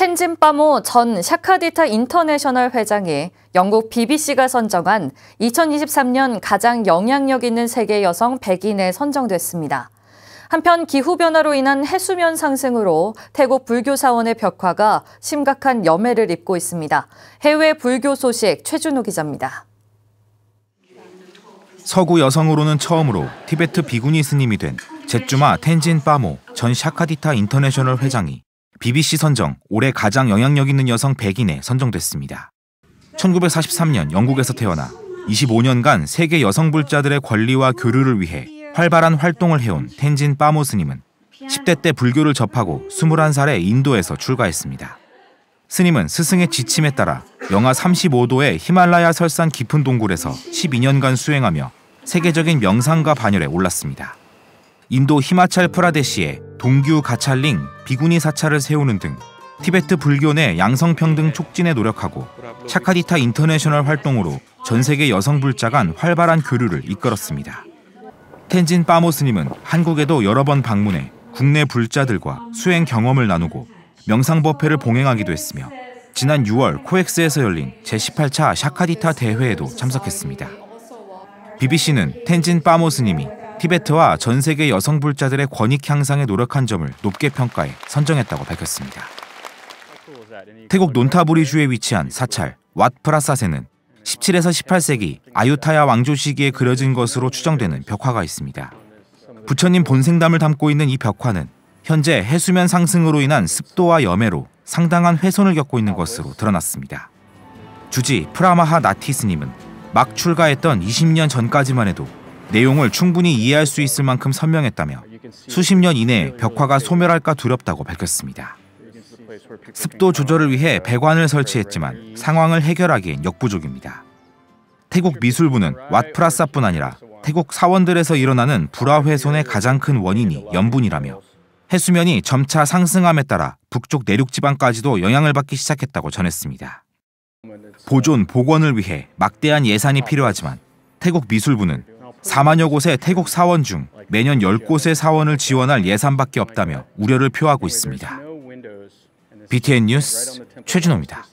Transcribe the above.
텐진 빠모전 샤카디타 인터내셔널 회장이 영국 BBC가 선정한 2023년 가장 영향력 있는 세계 여성 100인에 선정됐습니다. 한편 기후변화로 인한 해수면 상승으로 태국 불교 사원의 벽화가 심각한 염해를 입고 있습니다. 해외 불교 소식 최준호 기자입니다. 서구 여성으로는 처음으로 티베트 비구니 스님이 된 제주마 텐진 빠모전 샤카디타 인터내셔널 회장이 BBC 선정 올해 가장 영향력 있는 여성 100인에 선정됐습니다. 1943년 영국에서 태어나 25년간 세계 여성 불자들의 권리와 교류를 위해 활발한 활동을 해온 텐진 빠모스님은 10대 때 불교를 접하고 21살에 인도에서 출가했습니다. 스님은 스승의 지침에 따라 영하 35도의 히말라야 설산 깊은 동굴에서 12년간 수행하며 세계적인 명상과 반열에 올랐습니다. 인도 히마찰 프라데시의 동규 가찰링 비구니 사찰을 세우는 등 티베트 불교 내 양성평등 촉진에 노력하고 차카디타 인터내셔널 활동으로 전 세계 여성 불자 간 활발한 교류를 이끌었습니다. 텐진 빠모 스님은 한국에도 여러 번 방문해 국내 불자들과 수행 경험을 나누고 명상법회를 봉행하기도 했으며 지난 6월 코엑스에서 열린 제18차 샤카디타 대회에도 참석했습니다. BBC는 텐진 빠모 스님이 티베트와 전 세계 여성 불자들의 권익 향상에 노력한 점을 높게 평가해 선정했다고 밝혔습니다. 태국 논타부리주에 위치한 사찰 왓프라사세는 17에서 18세기 아유타야 왕조 시기에 그려진 것으로 추정되는 벽화가 있습니다. 부처님 본생담을 담고 있는 이 벽화는 현재 해수면 상승으로 인한 습도와 염해로 상당한 훼손을 겪고 있는 것으로 드러났습니다. 주지 프라마하 나티 스님은 막 출가했던 20년 전까지만 해도 내용을 충분히 이해할 수 있을 만큼 선명했다며 수십 년 이내 에 벽화가 소멸할까 두렵다고 밝혔습니다. 습도 조절을 위해 배관을 설치했지만 상황을 해결하기엔 역부족입니다. 태국 미술부는 왓프라사뿐 아니라 태국 사원들에서 일어나는 불화 훼손의 가장 큰 원인이 염분이라며 해수면이 점차 상승함에 따라 북쪽 내륙 지방까지도 영향을 받기 시작했다고 전했습니다. 보존 복원을 위해 막대한 예산이 필요하지만 태국 미술부는 4만여 곳의 태국 사원 중 매년 10곳의 사원을 지원할 예산밖에 없다며 우려를 표하고 있습니다. BTN 뉴스 최준호입니다.